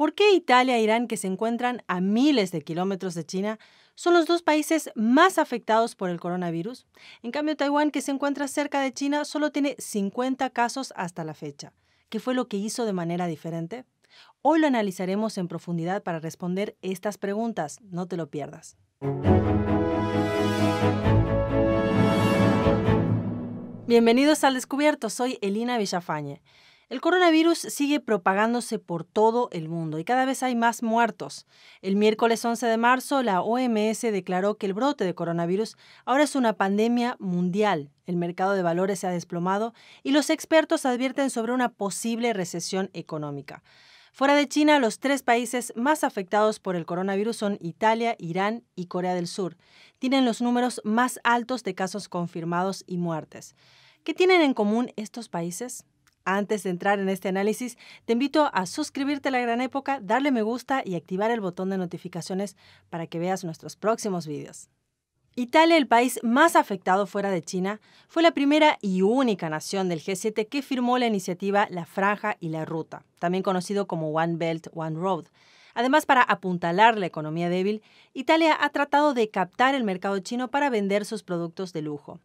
¿Por qué Italia e Irán, que se encuentran a miles de kilómetros de China, son los dos países más afectados por el coronavirus? En cambio, Taiwán, que se encuentra cerca de China, solo tiene 50 casos hasta la fecha. ¿Qué fue lo que hizo de manera diferente? Hoy lo analizaremos en profundidad para responder estas preguntas. No te lo pierdas. Bienvenidos al Descubierto, soy Elina Villafañe. El coronavirus sigue propagándose por todo el mundo y cada vez hay más muertos. El miércoles 11 de marzo, la OMS declaró que el brote de coronavirus ahora es una pandemia mundial. El mercado de valores se ha desplomado y los expertos advierten sobre una posible recesión económica. Fuera de China, los tres países más afectados por el coronavirus son Italia, Irán y Corea del Sur. Tienen los números más altos de casos confirmados y muertes. ¿Qué tienen en común estos países? Antes de entrar en este análisis, te invito a suscribirte a La Gran Época, darle me gusta y activar el botón de notificaciones para que veas nuestros próximos videos. Italia, el país más afectado fuera de China, fue la primera y única nación del G7 que firmó la iniciativa La Franja y la Ruta, también conocido como One Belt, One Road. Además, para apuntalar la economía débil, Italia ha tratado de captar el mercado chino para vender sus productos de lujo.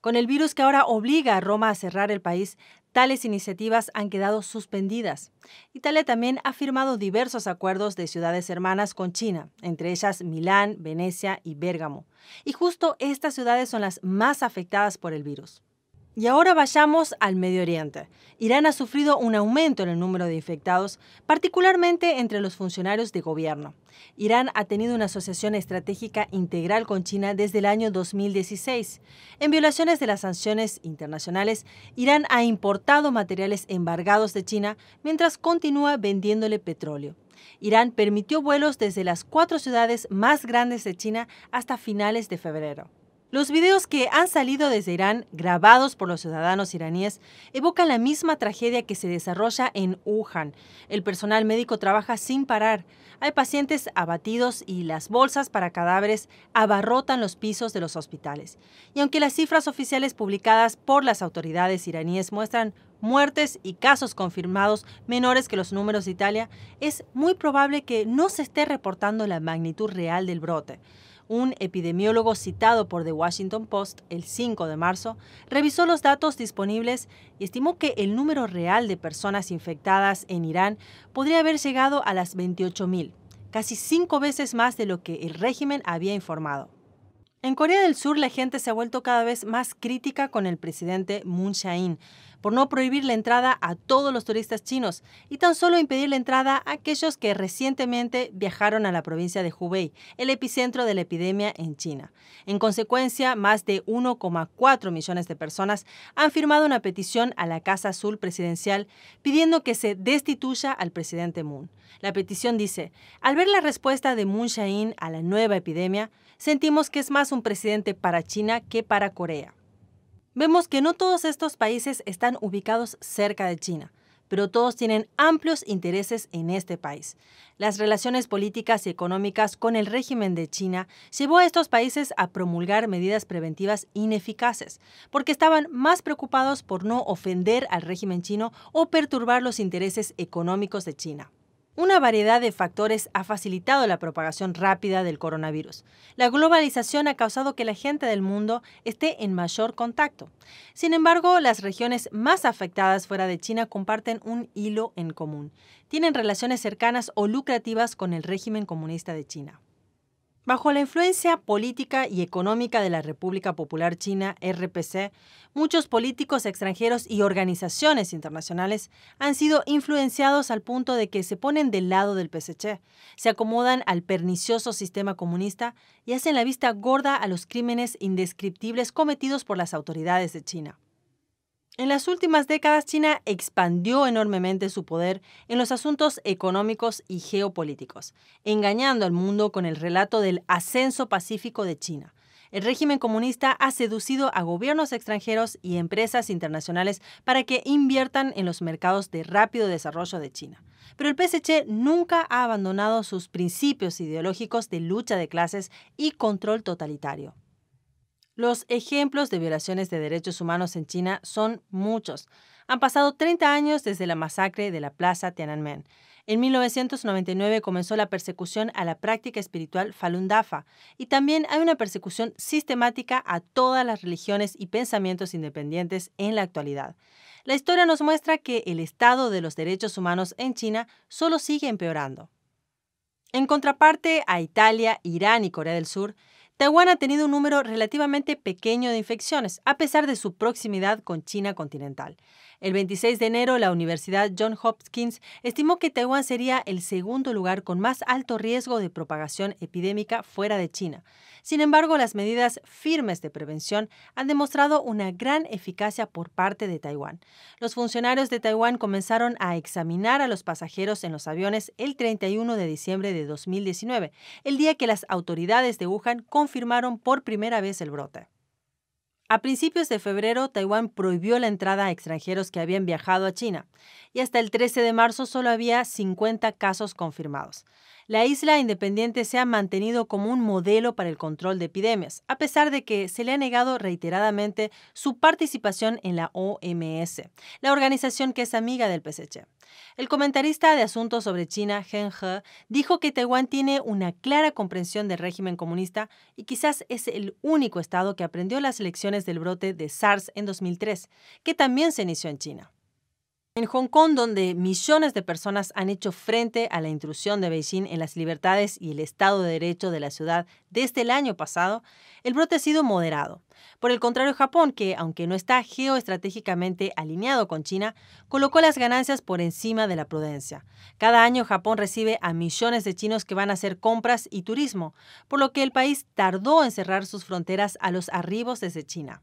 Con el virus que ahora obliga a Roma a cerrar el país, tales iniciativas han quedado suspendidas. Italia también ha firmado diversos acuerdos de ciudades hermanas con China, entre ellas Milán, Venecia y Bérgamo. Y justo estas ciudades son las más afectadas por el virus. Y ahora vayamos al Medio Oriente. Irán ha sufrido un aumento en el número de infectados, particularmente entre los funcionarios de gobierno. Irán ha tenido una asociación estratégica integral con China desde el año 2016. En violaciones de las sanciones internacionales, Irán ha importado materiales embargados de China mientras continúa vendiéndole petróleo. Irán permitió vuelos desde las cuatro ciudades más grandes de China hasta finales de febrero. Los videos que han salido desde Irán, grabados por los ciudadanos iraníes, evocan la misma tragedia que se desarrolla en Wuhan. El personal médico trabaja sin parar. Hay pacientes abatidos y las bolsas para cadáveres abarrotan los pisos de los hospitales. Y aunque las cifras oficiales publicadas por las autoridades iraníes muestran muertes y casos confirmados menores que los números de Italia, es muy probable que no se esté reportando la magnitud real del brote. Un epidemiólogo citado por The Washington Post el 5 de marzo revisó los datos disponibles y estimó que el número real de personas infectadas en Irán podría haber llegado a las 28.000, casi cinco veces más de lo que el régimen había informado. En Corea del Sur la gente se ha vuelto cada vez más crítica con el presidente Moon Jae-in por no prohibir la entrada a todos los turistas chinos y tan solo impedir la entrada a aquellos que recientemente viajaron a la provincia de Hubei, el epicentro de la epidemia en China. En consecuencia, más de 1,4 millones de personas han firmado una petición a la Casa Azul Presidencial pidiendo que se destituya al presidente Moon. La petición dice, al ver la respuesta de Moon Jae-in a la nueva epidemia, sentimos que es más un presidente para China que para Corea. Vemos que no todos estos países están ubicados cerca de China, pero todos tienen amplios intereses en este país. Las relaciones políticas y económicas con el régimen de China llevó a estos países a promulgar medidas preventivas ineficaces, porque estaban más preocupados por no ofender al régimen chino o perturbar los intereses económicos de China. Una variedad de factores ha facilitado la propagación rápida del coronavirus. La globalización ha causado que la gente del mundo esté en mayor contacto. Sin embargo, las regiones más afectadas fuera de China comparten un hilo en común. Tienen relaciones cercanas o lucrativas con el régimen comunista de China. Bajo la influencia política y económica de la República Popular China, RPC, muchos políticos extranjeros y organizaciones internacionales han sido influenciados al punto de que se ponen del lado del PSC, se acomodan al pernicioso sistema comunista y hacen la vista gorda a los crímenes indescriptibles cometidos por las autoridades de China. En las últimas décadas, China expandió enormemente su poder en los asuntos económicos y geopolíticos, engañando al mundo con el relato del ascenso pacífico de China. El régimen comunista ha seducido a gobiernos extranjeros y empresas internacionales para que inviertan en los mercados de rápido desarrollo de China. Pero el PSC nunca ha abandonado sus principios ideológicos de lucha de clases y control totalitario. Los ejemplos de violaciones de derechos humanos en China son muchos. Han pasado 30 años desde la masacre de la Plaza Tiananmen. En 1999 comenzó la persecución a la práctica espiritual Falun Dafa y también hay una persecución sistemática a todas las religiones y pensamientos independientes en la actualidad. La historia nos muestra que el estado de los derechos humanos en China solo sigue empeorando. En contraparte a Italia, Irán y Corea del Sur, Taiwán ha tenido un número relativamente pequeño de infecciones, a pesar de su proximidad con China continental. El 26 de enero, la Universidad John Hopkins estimó que Taiwán sería el segundo lugar con más alto riesgo de propagación epidémica fuera de China. Sin embargo, las medidas firmes de prevención han demostrado una gran eficacia por parte de Taiwán. Los funcionarios de Taiwán comenzaron a examinar a los pasajeros en los aviones el 31 de diciembre de 2019, el día que las autoridades de Wuhan confirmaron por primera vez el brote. A principios de febrero, Taiwán prohibió la entrada a extranjeros que habían viajado a China y hasta el 13 de marzo solo había 50 casos confirmados la isla independiente se ha mantenido como un modelo para el control de epidemias, a pesar de que se le ha negado reiteradamente su participación en la OMS, la organización que es amiga del PSC. El comentarista de asuntos sobre China, Gen He, dijo que Taiwán tiene una clara comprensión del régimen comunista y quizás es el único estado que aprendió las lecciones del brote de SARS en 2003, que también se inició en China. En Hong Kong, donde millones de personas han hecho frente a la intrusión de Beijing en las libertades y el Estado de Derecho de la ciudad desde el año pasado, el brote ha sido moderado. Por el contrario, Japón, que aunque no está geoestratégicamente alineado con China, colocó las ganancias por encima de la prudencia. Cada año Japón recibe a millones de chinos que van a hacer compras y turismo, por lo que el país tardó en cerrar sus fronteras a los arribos desde China.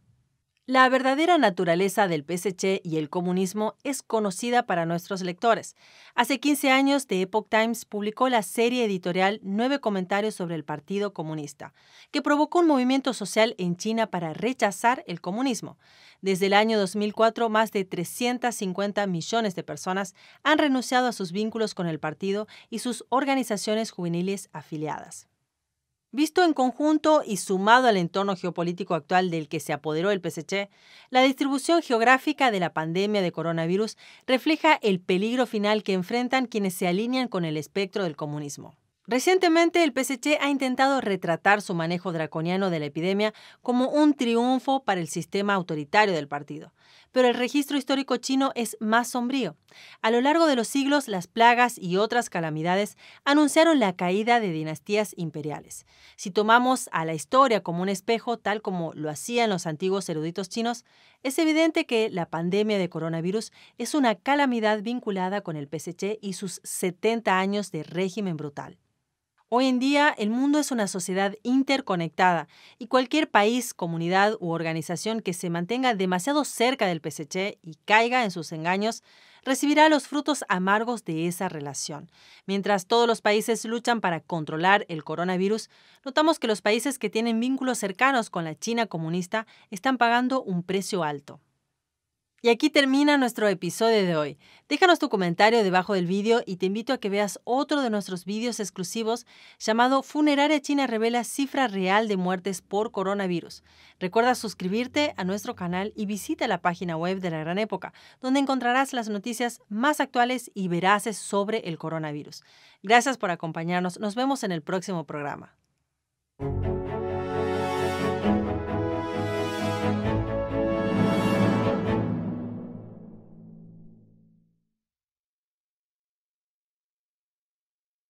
La verdadera naturaleza del PSC y el comunismo es conocida para nuestros lectores. Hace 15 años, The Epoch Times publicó la serie editorial Nueve comentarios sobre el Partido Comunista, que provocó un movimiento social en China para rechazar el comunismo. Desde el año 2004, más de 350 millones de personas han renunciado a sus vínculos con el partido y sus organizaciones juveniles afiliadas. Visto en conjunto y sumado al entorno geopolítico actual del que se apoderó el PSC, la distribución geográfica de la pandemia de coronavirus refleja el peligro final que enfrentan quienes se alinean con el espectro del comunismo. Recientemente, el PSC ha intentado retratar su manejo draconiano de la epidemia como un triunfo para el sistema autoritario del partido. Pero el registro histórico chino es más sombrío. A lo largo de los siglos, las plagas y otras calamidades anunciaron la caída de dinastías imperiales. Si tomamos a la historia como un espejo, tal como lo hacían los antiguos eruditos chinos, es evidente que la pandemia de coronavirus es una calamidad vinculada con el PSC y sus 70 años de régimen brutal. Hoy en día el mundo es una sociedad interconectada y cualquier país, comunidad u organización que se mantenga demasiado cerca del PSC y caiga en sus engaños recibirá los frutos amargos de esa relación. Mientras todos los países luchan para controlar el coronavirus, notamos que los países que tienen vínculos cercanos con la China comunista están pagando un precio alto. Y aquí termina nuestro episodio de hoy. Déjanos tu comentario debajo del vídeo y te invito a que veas otro de nuestros vídeos exclusivos llamado Funeraria China revela cifra real de muertes por coronavirus. Recuerda suscribirte a nuestro canal y visita la página web de La Gran Época, donde encontrarás las noticias más actuales y veraces sobre el coronavirus. Gracias por acompañarnos. Nos vemos en el próximo programa.